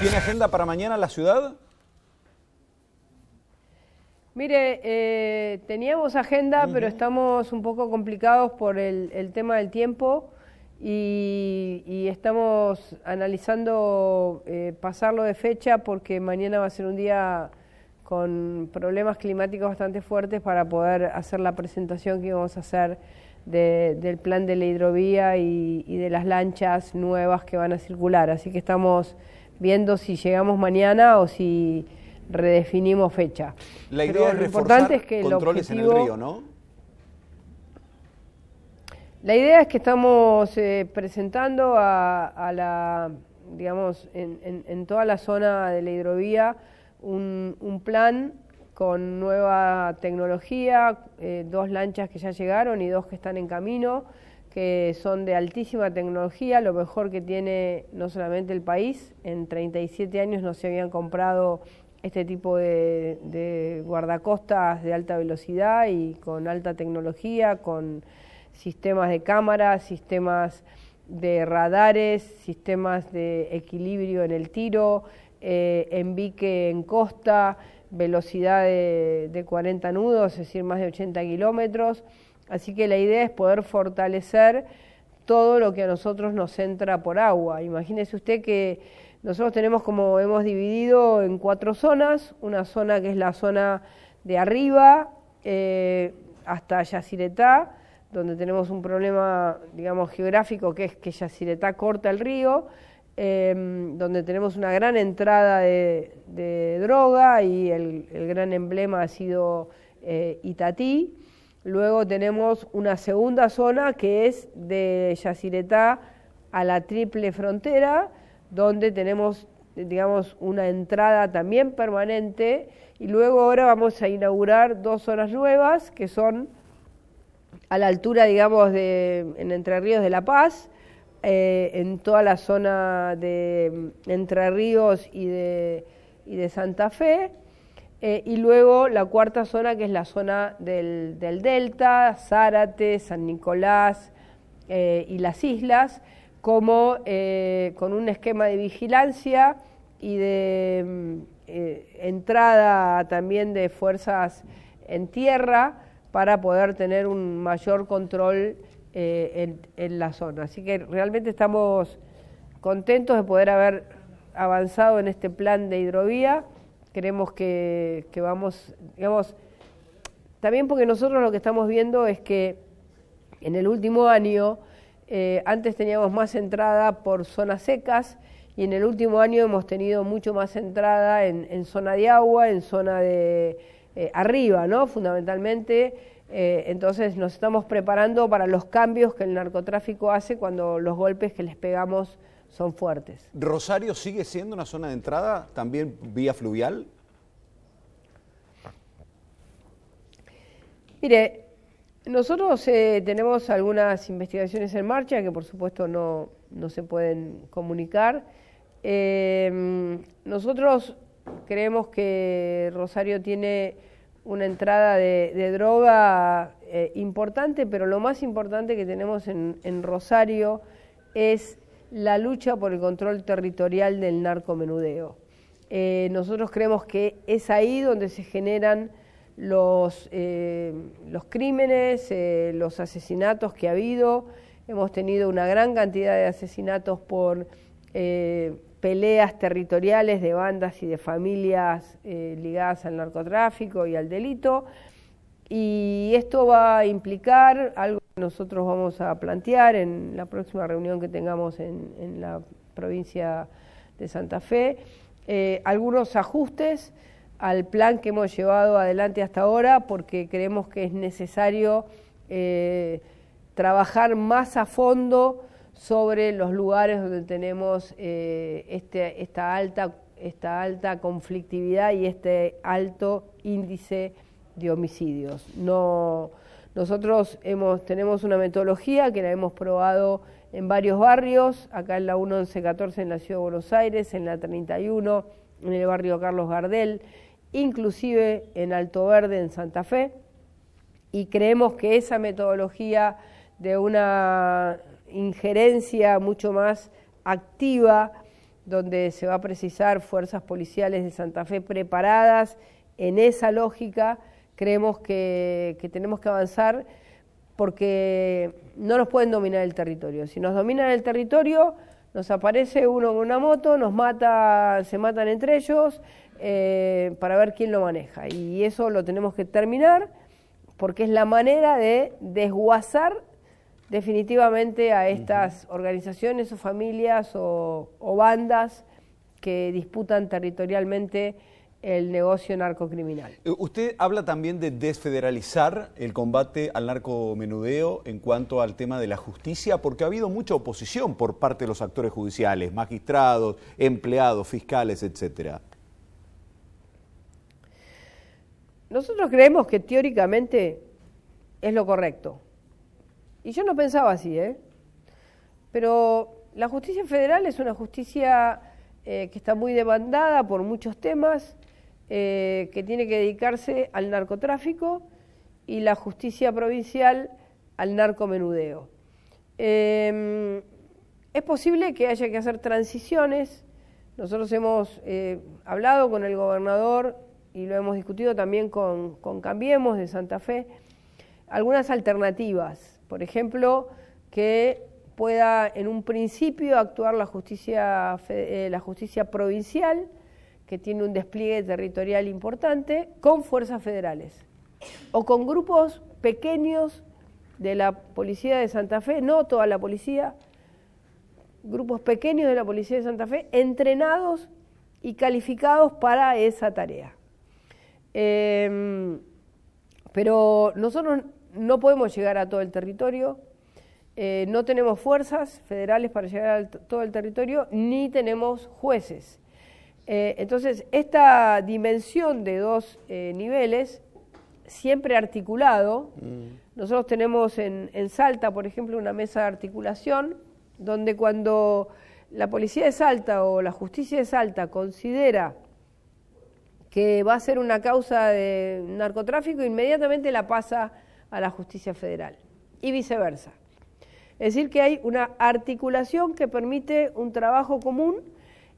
¿Tiene agenda para mañana la ciudad? Mire, eh, teníamos agenda, pero estamos un poco complicados por el, tema del tiempo y, estamos analizando eh, pasarlo de fecha porque mañana va a ser un día con problemas climáticos bastante fuertes para poder hacer la presentación que íbamos a hacer del plan de la hidrovía y, y, de las lanchas nuevas que van a circular. Así que estamos viendo si llegamos mañana o si redefinimos fecha. La idea es que en río, ¿no? La idea es que estamos eh, presentando a, la, digamos, en, toda la zona de la hidrovía un, plan con nueva tecnología, eh, dos lanchas que ya llegaron y dos que están en camino que son de altísima tecnología, lo mejor que tiene no solamente el país, en 37 años no se habían comprado este tipo de, guardacostas de alta velocidad y con alta tecnología, con sistemas de cámaras, sistemas de radares, sistemas de equilibrio en el tiro, eh, envique en costa, velocidad de 40 nudos, es decir, más de 80 kilómetros. Así que la idea es poder fortalecer todo lo que a nosotros nos entra por agua. Imagínese usted que nosotros tenemos como hemos dividido en cuatro zonas, una zona que es la zona de arriba eh, hasta Yaciretá, donde tenemos un problema, digamos, geográfico, que es que Yaciretá corta el río, em, donde tenemos una gran entrada de, droga y el, gran emblema ha sido eh, Itatí. Luego tenemos una segunda zona que es de Yaciretá a la triple frontera, donde tenemos, digamos, una entrada también permanente. Y luego ahora vamos a inaugurar dos zonas nuevas que son a la altura, digamos, de, en Entre Ríos de La Paz, eh, en toda la zona de mm, Entre Ríos y de, y de Santa Fe. Eh, y luego la cuarta zona, que es la zona del, del Delta, Zárate, San Nicolás eh, y las islas, como eh, con un esquema de vigilancia y de mm, entrada también de fuerzas en tierra para poder tener un mayor control en la zona. Así que realmente estamos contentos de poder haber avanzado en este plan de hidrovía creemos que, que vamos, digamos, también porque nosotros lo que estamos viendo es que en el último año, eh, antes teníamos más entrada por zonas secas y en el último año hemos tenido mucho más entrada en, zona de agua, en zona de eh, arriba, ¿no? Fundamentalmente. Eh, entonces nos estamos preparando para los cambios que el narcotráfico hace cuando los golpes que les pegamos son fuertes. ¿Rosario sigue siendo una zona de entrada también vía fluvial? Mire, nosotros eh, tenemos algunas investigaciones en marcha que por supuesto no, no se pueden comunicar. Eh, nosotros creemos que Rosario tiene una entrada de, droga eh, importante, pero lo más importante que tenemos en, en Rosario es la lucha por el control territorial del narcomenudeo. Eh, nosotros creemos que es ahí donde se generan los, eh, los crímenes, eh, los asesinatos que ha habido. Hemos tenido una gran cantidad de asesinatos por peleas territoriales de bandas y de familias ligadas al narcotráfico y al delito. Y esto va a implicar algo nosotros vamos a plantear en la próxima reunión que tengamos en, la provincia de Santa Fe eh, algunos ajustes al plan que hemos llevado adelante hasta ahora porque creemos que es necesario eh, trabajar más a fondo sobre los lugares donde tenemos eh, este, esta, alta, esta alta conflictividad y este alto índice de homicidios. No, nosotros tenemos una metodología que la hemos probado en varios barrios, acá en la 1114 en la Ciudad de Buenos Aires, en la 31 en el barrio Carlos Gardel, inclusive en Alto Verde en Santa Fe, y creemos que esa metodología de una injerencia mucho más activa, donde se va a precisar fuerzas policiales de Santa Fe preparadas en esa lógica, Creemos que, tenemos que avanzar porque no nos pueden dominar el territorio. Si nos dominan el territorio, nos aparece uno con una moto, nos mata, se matan entre ellos eh, para ver quién lo maneja. Y eso lo tenemos que terminar porque es la manera de desguazar definitivamente a estas organizaciones o familias o, o bandas que disputan territorialmente el negocio narcocriminal. Eh, usted habla también de desfederalizar el combate al narcomenudeo en cuanto al tema de la justicia, porque ha habido mucha oposición por parte de los actores judiciales, magistrados, empleados, fiscales, etcétera. Nosotros creemos que teóricamente es lo correcto. Y yo no pensaba así, ¿eh? Pero la justicia federal es una justicia eh, que está muy demandada por muchos temas eh, que tiene que dedicarse al narcotráfico y la justicia provincial al narcomenudeo. Em, es posible que haya que hacer transiciones. Nosotros hemos eh, hablado con el gobernador y lo hemos discutido también con, Cambiemos de Santa Fe, algunas alternativas. Por ejemplo, que pueda en un principio actuar la justicia, eh, la justicia provincial que tiene un despliegue territorial importante, con fuerzas federales o con grupos pequeños de la policía de Santa Fe, no toda la policía, grupos pequeños de la policía de Santa Fe, entrenados y calificados para esa tarea. Em, pero nosotros no podemos llegar a todo el territorio, eh, no tenemos fuerzas federales para llegar a todo el territorio, ni tenemos jueces. Eh, entonces, esta dimensión de dos eh, niveles, siempre articulado, mm. nosotros tenemos en, en, Salta, por ejemplo, una mesa de articulación, donde cuando la policía de Salta o la justicia de Salta considera que va a ser una causa de narcotráfico, inmediatamente la pasa a la justicia federal y viceversa. Es decir, que hay una articulación que permite un trabajo común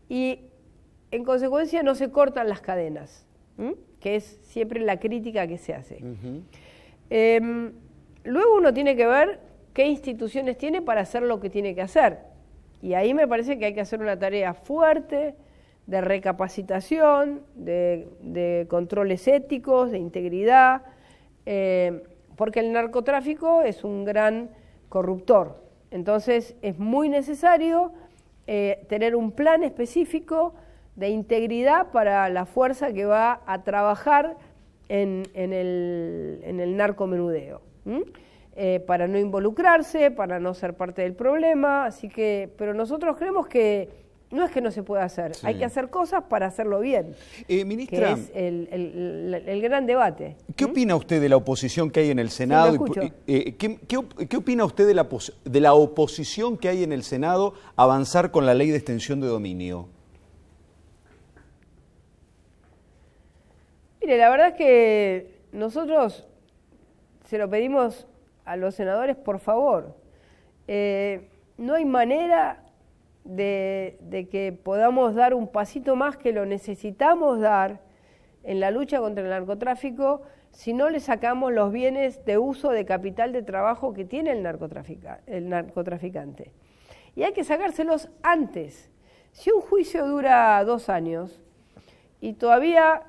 y en consecuencia no se cortan las cadenas, que es siempre la crítica que se hace. Em, luego uno tiene que ver qué instituciones tiene para hacer lo que tiene que hacer. Y ahí me parece que hay que hacer una tarea fuerte de recapacitación, de, controles éticos, de integridad, em, porque el narcotráfico es un gran corruptor. Entonces es muy necesario eh, tener un plan específico de integridad para la fuerza que va a trabajar en, en el, en el narcomenudeo. Eh, para no involucrarse, para no ser parte del problema, así que, pero nosotros creemos que no es que no se pueda hacer, hay que hacer cosas para hacerlo bien. Eh, es el, gran debate. ¿Qué opina usted de la oposición que hay en el Senado? Eh, ¿qué, opina usted de la, de la oposición que hay en el Senado a avanzar con la ley de extensión de dominio? Mire, la verdad es que nosotros se lo pedimos a los senadores, por favor. Eh, no hay manera de, que podamos dar un pasito más que lo necesitamos dar en la lucha contra el narcotráfico si no le sacamos los bienes de uso de capital de trabajo que tiene el narcotraficante. Y hay que sacárselos antes. Si un juicio dura dos años y todavía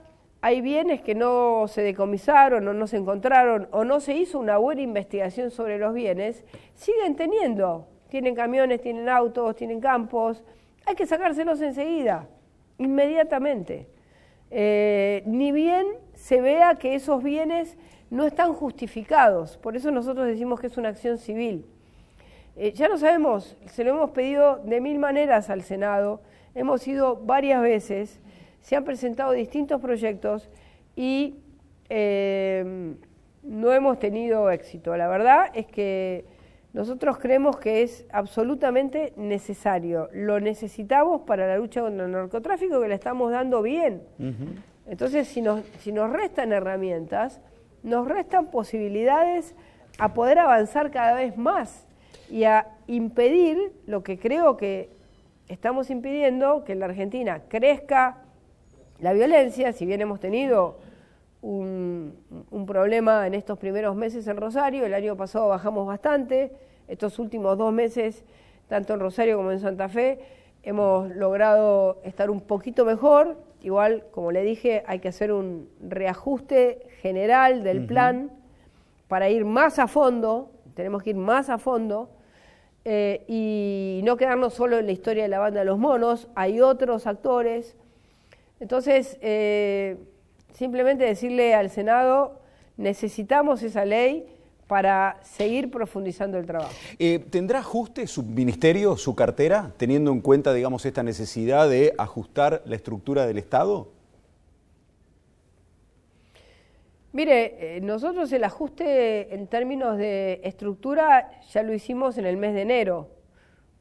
hay bienes que no se decomisaron o no se encontraron o no se hizo una buena investigación sobre los bienes, siguen teniendo. Tienen camiones, tienen autos, tienen campos. Hay que sacárselos enseguida, inmediatamente. Eh, ni bien se vea que esos bienes no están justificados. Por eso nosotros decimos que es una acción civil. Eh, ya lo sabemos, se lo hemos pedido de mil maneras al Senado, hemos ido varias veces se han presentado distintos proyectos y eh, no hemos tenido éxito. La verdad es que nosotros creemos que es absolutamente necesario. Lo necesitamos para la lucha contra el narcotráfico que la estamos dando bien. Entonces, si nos, si nos restan herramientas, nos restan posibilidades a poder avanzar cada vez más y a impedir lo que creo que estamos impidiendo, que la Argentina crezca, la violencia, si bien hemos tenido un, problema en estos primeros meses en Rosario, el año pasado bajamos bastante, estos últimos dos meses, tanto en Rosario como en Santa Fe, hemos logrado estar un poquito mejor, igual, como le dije, hay que hacer un reajuste general del plan para ir más a fondo, tenemos que ir más a fondo. Eh, y no quedarnos solo en la historia de la banda de los monos, hay otros actores, entonces, eh, simplemente decirle al Senado, necesitamos esa ley para seguir profundizando el trabajo. Eh, ¿Tendrá ajuste su ministerio, su cartera, teniendo en cuenta, digamos, esta necesidad de ajustar la estructura del Estado? Mire, eh, nosotros el ajuste en términos de estructura ya lo hicimos en el mes de enero.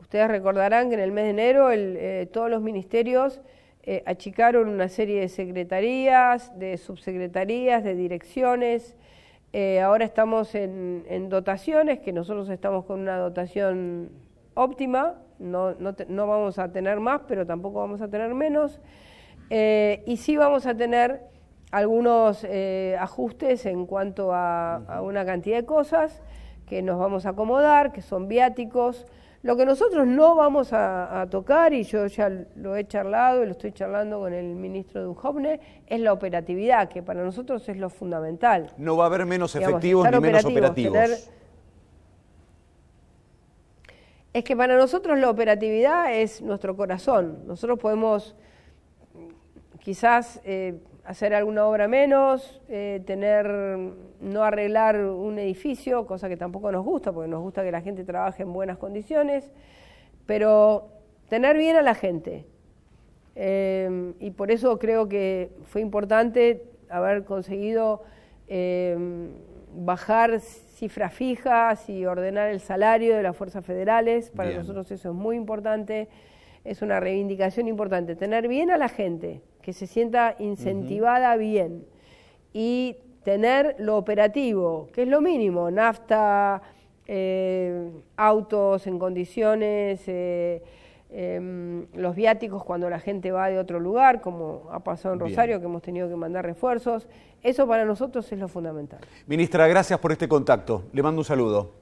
Ustedes recordarán que en el mes de enero todos los ministerios eh, achicaron una serie de secretarías, de subsecretarías, de direcciones. Eh, ahora estamos en, dotaciones, que nosotros estamos con una dotación óptima, no, vamos a tener más, pero tampoco vamos a tener menos. Eh, y sí vamos a tener algunos ajustes en cuanto a una cantidad de cosas que nos vamos a acomodar, que son viáticos, lo que nosotros no vamos a, tocar, y yo ya lo he charlado y lo estoy charlando con el ministro de Duhovne, es la operatividad, que para nosotros es lo fundamental. No va a haber menos efectivos ni menos operativos. Es que para nosotros la operatividad es nuestro corazón. Nosotros podemos quizás eh, hacer alguna obra menos, eh, tener, no arreglar un edificio, cosa que tampoco nos gusta, porque nos gusta que la gente trabaje en buenas condiciones, pero tener bien a la gente. Eh, y por eso creo que fue importante haber conseguido eh, bajar cifras fijas y ordenar el salario de las fuerzas federales. Para nosotros eso es muy importante, es una reivindicación importante, tener bien a la gente que se sienta incentivada bien y tener lo operativo, que es lo mínimo, nafta, eh, autos en condiciones, eh, em, los viáticos cuando la gente va de otro lugar, como ha pasado en Rosario, que hemos tenido que mandar refuerzos. Eso para nosotros es lo fundamental. Ministra, gracias por este contacto. Le mando un saludo.